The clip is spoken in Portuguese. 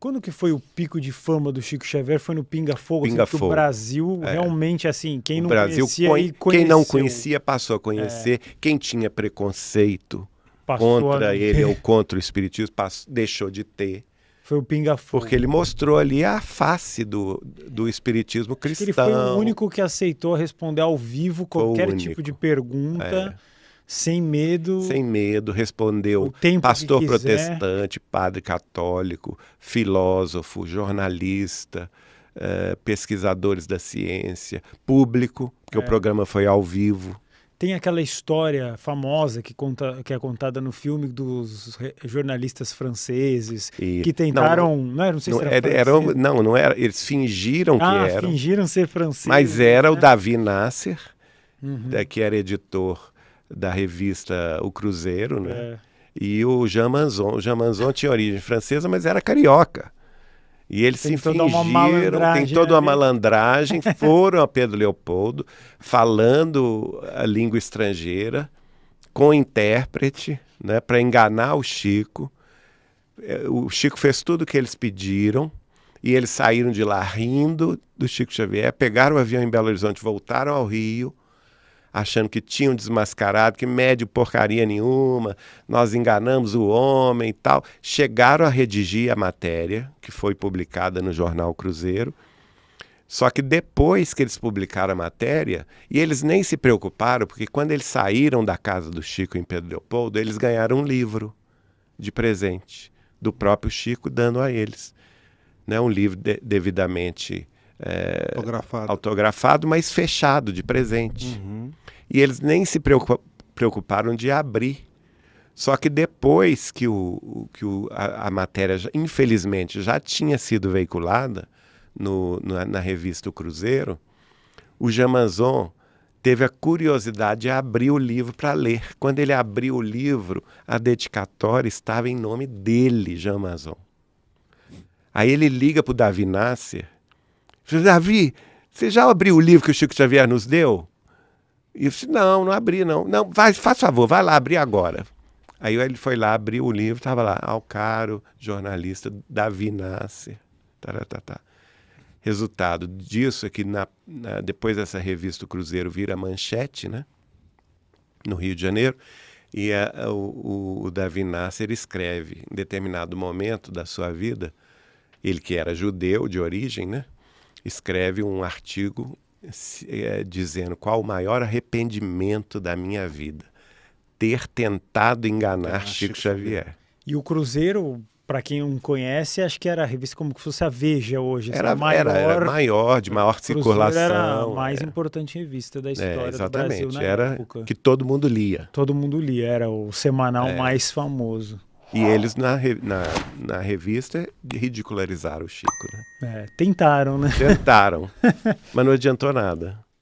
Quando que foi o pico de fama do Chico Xavier? Foi no Pinga Fogo, assim, Pinga assim, Fogo. o Brasil é. realmente assim, quem o não Brasil conhecia, conhe... quem não conhecia passou a conhecer, é. quem tinha preconceito passou contra ele ou contra o espiritismo passou, deixou de ter. Foi o Pinga Fogo. Porque ele mostrou ali a face do, do espiritismo cristão. Ele foi o único que aceitou responder ao vivo qualquer tipo de pergunta. É. Sem medo. Sem medo, respondeu pastor protestante, padre católico, filósofo, jornalista, eh, pesquisadores da ciência, público, porque é. o programa foi ao vivo. Tem aquela história famosa que, conta, que é contada no filme dos jornalistas franceses e... que tentaram. Não, não, era, é? não sei não, se era, era Não, não era. Eles fingiram ah, que eram. fingiram ser franceses. Mas era né? o Davi Nasser, uhum. Né, que era editor da revista O Cruzeiro, né? É. E o Jamanzon. O Jamanzon tinha origem francesa, mas era carioca. E eles tem se fingiram, tem toda uma malandragem, foram a Pedro Leopoldo, falando a língua estrangeira, com intérprete, né, para enganar o Chico. É, o Chico fez tudo o que eles pediram, e eles saíram de lá rindo do Chico Xavier, pegaram o avião em Belo Horizonte, voltaram ao Rio, achando que tinham desmascarado, que médio porcaria nenhuma, nós enganamos o homem e tal. Chegaram a redigir a matéria que foi publicada no jornal Cruzeiro. Só que depois que eles publicaram a matéria, e eles nem se preocuparam, porque quando eles saíram da casa do Chico em Pedro Leopoldo, eles ganharam um livro de presente do próprio Chico dando a eles. Né? Um livro de, devidamente é, autografado. autografado, mas fechado de presente. Uhum. E eles nem se preocuparam de abrir. Só que depois que, o, que o, a, a matéria, já, infelizmente, já tinha sido veiculada no, na, na revista O Cruzeiro, o Jamanzon teve a curiosidade de abrir o livro para ler. Quando ele abriu o livro, a dedicatória estava em nome dele, Jamanzon. Aí ele liga para o Davi Nasser. Davi, você já abriu o livro que o Chico Xavier nos deu? E eu disse, não, não abri não. Não, faz faz favor, vai lá abrir agora. Aí ele foi lá, abriu o livro, estava lá, caro jornalista, Davi Nasser. Resultado disso é que na, na, depois dessa revista o Cruzeiro vira manchete, né? No Rio de Janeiro. E a, o, o, o Davi Nasser escreve, em determinado momento da sua vida, ele que era judeu de origem, né? escreve um artigo é, dizendo qual o maior arrependimento da minha vida. Ter tentado enganar Chico, Chico Xavier. E o Cruzeiro, para quem não conhece, acho que era a revista como se fosse a Veja hoje. Assim, era maior, era, era maior, de maior circulação. Era a mais é. importante revista da é, história é, do Brasil na era época. que todo mundo lia. Todo mundo lia, era o semanal é. mais famoso. E eles na, na, na revista ridicularizaram o Chico, né? É, tentaram, né? Tentaram, mas não adiantou nada.